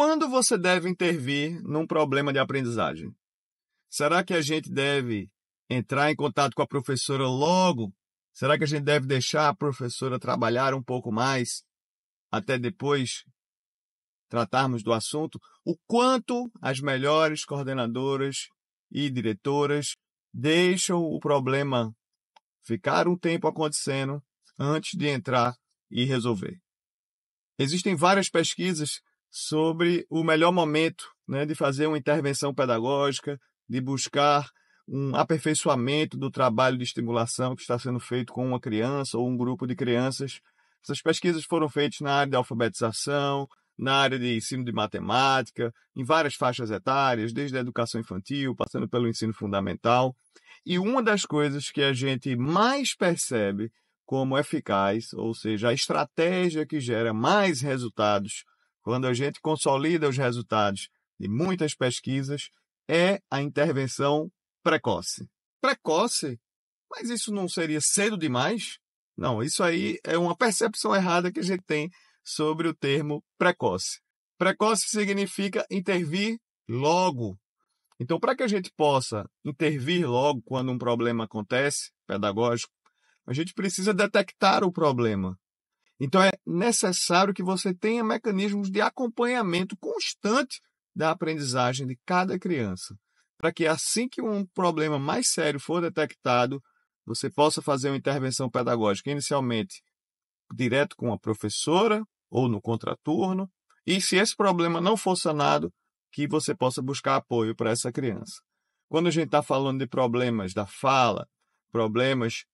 Quando você deve intervir num problema de aprendizagem? Será que a gente deve entrar em contato com a professora logo? Será que a gente deve deixar a professora trabalhar um pouco mais até depois tratarmos do assunto? O quanto as melhores coordenadoras e diretoras deixam o problema ficar um tempo acontecendo antes de entrar e resolver. Existem várias pesquisas sobre o melhor momento né, de fazer uma intervenção pedagógica, de buscar um aperfeiçoamento do trabalho de estimulação que está sendo feito com uma criança ou um grupo de crianças. Essas pesquisas foram feitas na área de alfabetização, na área de ensino de matemática, em várias faixas etárias, desde a educação infantil, passando pelo ensino fundamental. E uma das coisas que a gente mais percebe como eficaz, ou seja, a estratégia que gera mais resultados quando a gente consolida os resultados de muitas pesquisas, é a intervenção precoce. Precoce? Mas isso não seria cedo demais? Não, isso aí é uma percepção errada que a gente tem sobre o termo precoce. Precoce significa intervir logo. Então, para que a gente possa intervir logo quando um problema acontece, pedagógico, a gente precisa detectar o problema. Então é necessário que você tenha mecanismos de acompanhamento constante da aprendizagem de cada criança, para que assim que um problema mais sério for detectado, você possa fazer uma intervenção pedagógica inicialmente direto com a professora ou no contraturno, e se esse problema não for sanado, que você possa buscar apoio para essa criança. Quando a gente está falando de problemas da fala, problemas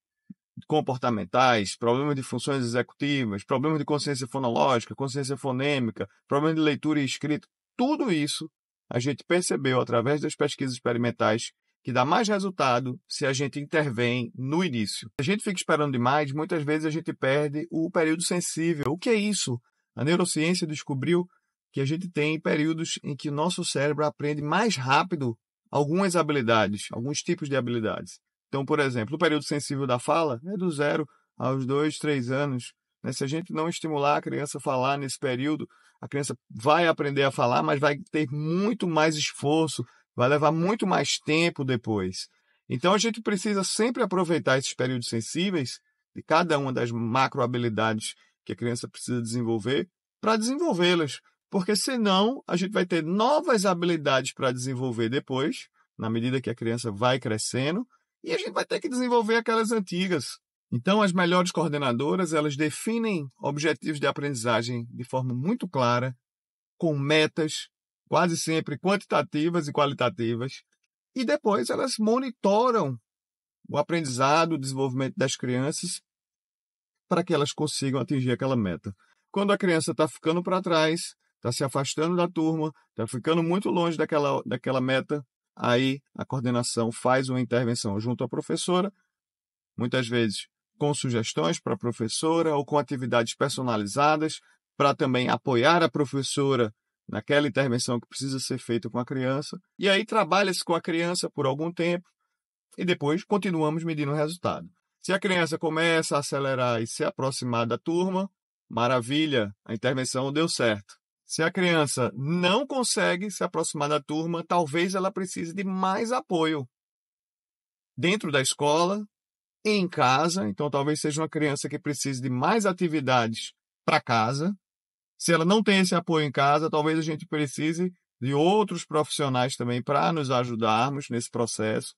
comportamentais, problemas de funções executivas, problemas de consciência fonológica, consciência fonêmica, problemas de leitura e escrita, tudo isso a gente percebeu através das pesquisas experimentais que dá mais resultado se a gente intervém no início. Se a gente fica esperando demais, muitas vezes a gente perde o período sensível. O que é isso? A neurociência descobriu que a gente tem períodos em que o nosso cérebro aprende mais rápido algumas habilidades, alguns tipos de habilidades. Então, por exemplo, o período sensível da fala é do zero aos dois, três anos. Né? Se a gente não estimular a criança a falar nesse período, a criança vai aprender a falar, mas vai ter muito mais esforço, vai levar muito mais tempo depois. Então, a gente precisa sempre aproveitar esses períodos sensíveis de cada uma das macro habilidades que a criança precisa desenvolver para desenvolvê-las, porque senão a gente vai ter novas habilidades para desenvolver depois, na medida que a criança vai crescendo, e a gente vai ter que desenvolver aquelas antigas. Então, as melhores coordenadoras, elas definem objetivos de aprendizagem de forma muito clara, com metas, quase sempre quantitativas e qualitativas, e depois elas monitoram o aprendizado, o desenvolvimento das crianças, para que elas consigam atingir aquela meta. Quando a criança está ficando para trás, está se afastando da turma, está ficando muito longe daquela, daquela meta, Aí a coordenação faz uma intervenção junto à professora, muitas vezes com sugestões para a professora ou com atividades personalizadas para também apoiar a professora naquela intervenção que precisa ser feita com a criança. E aí trabalha-se com a criança por algum tempo e depois continuamos medindo o resultado. Se a criança começa a acelerar e se aproximar da turma, maravilha, a intervenção deu certo. Se a criança não consegue se aproximar da turma, talvez ela precise de mais apoio dentro da escola, em casa. Então, talvez seja uma criança que precise de mais atividades para casa. Se ela não tem esse apoio em casa, talvez a gente precise de outros profissionais também para nos ajudarmos nesse processo.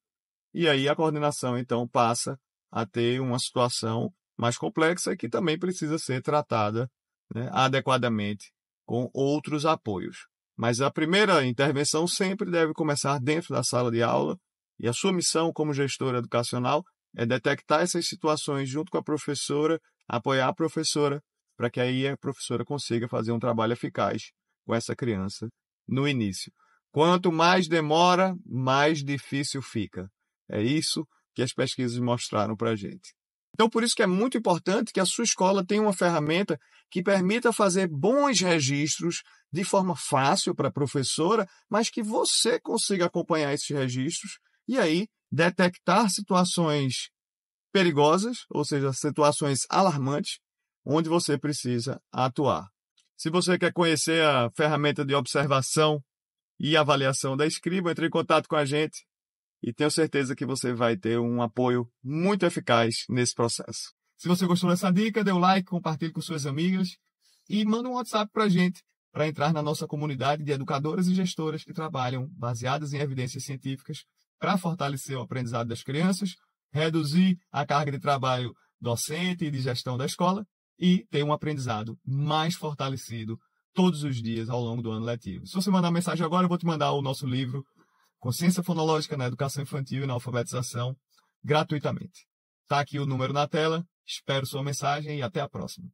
E aí a coordenação, então, passa a ter uma situação mais complexa que também precisa ser tratada né, adequadamente com outros apoios. Mas a primeira intervenção sempre deve começar dentro da sala de aula, e a sua missão como gestora educacional é detectar essas situações junto com a professora, apoiar a professora, para que aí a professora consiga fazer um trabalho eficaz com essa criança no início. Quanto mais demora, mais difícil fica. É isso que as pesquisas mostraram para a gente. Então, por isso que é muito importante que a sua escola tenha uma ferramenta que permita fazer bons registros de forma fácil para a professora, mas que você consiga acompanhar esses registros e aí detectar situações perigosas, ou seja, situações alarmantes, onde você precisa atuar. Se você quer conhecer a ferramenta de observação e avaliação da Escriba, entre em contato com a gente e tenho certeza que você vai ter um apoio muito eficaz nesse processo. Se você gostou dessa dica, dê o um like, compartilhe com suas amigas e manda um WhatsApp para a gente para entrar na nossa comunidade de educadoras e gestoras que trabalham baseadas em evidências científicas para fortalecer o aprendizado das crianças, reduzir a carga de trabalho docente e de gestão da escola e ter um aprendizado mais fortalecido todos os dias ao longo do ano letivo. Se você mandar mensagem agora, eu vou te mandar o nosso livro consciência fonológica na educação infantil e na alfabetização gratuitamente. Está aqui o número na tela, espero sua mensagem e até a próxima.